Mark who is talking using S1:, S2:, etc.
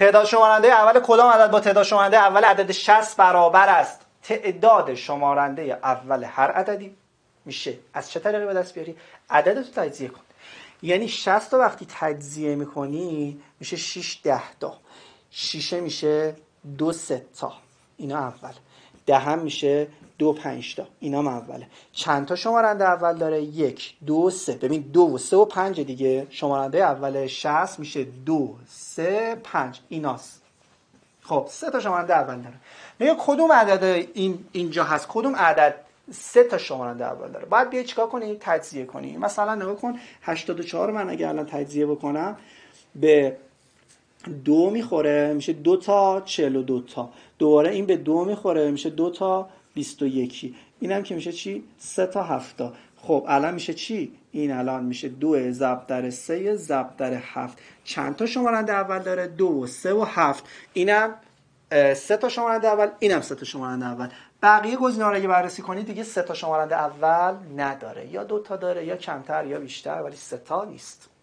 S1: تعداد شمارنده اول کدام عدد با تعداد شمارنده اول عدد 60 برابر است تعداد شمارنده اول هر عددی میشه از چه طریقی به دست بیاری عدد رو تجزیه کن یعنی 60 تا وقتی تجزیه میکنی میشه 6 ده تا شیشه میشه دو سه تا اینا اول دهم میشه دو پنجتا اینام اوله چند تا شمارنده اول داره یک دو سه ببین دو و سه و پنج دیگه شمارنده اول شست میشه دو سه پنج ایناست خب سه تا شمارنده اول داره میگه کدوم عدد این اینجا هست کدوم عدد سه تا شمارنده اول داره باید بیا چیکار کنی تجزیه کنی مثلا نگاه کن چهار من اگه الان تجزیه بکنم به دو میخوره میشه دو تا چل و دو تا دوباره این به دو میخوره میشه دو تا بیست و یکی این هم که میشه چی؟ سه تا هفتا خب الان میشه چی؟ این الان میشه دو ضرب در سه ضرب در هفت چند تا شمارنده اول داره؟ دو و سه و هفت اینم سه تا شمارنده اول اینم سه تا شمارنده اول بقیه گزینه‌ها رو اگه بررسی کنید دیگه سه تا شمارنده اول نداره یا دو تا داره یا کمتر یا بیشتر ولی سه تا نیست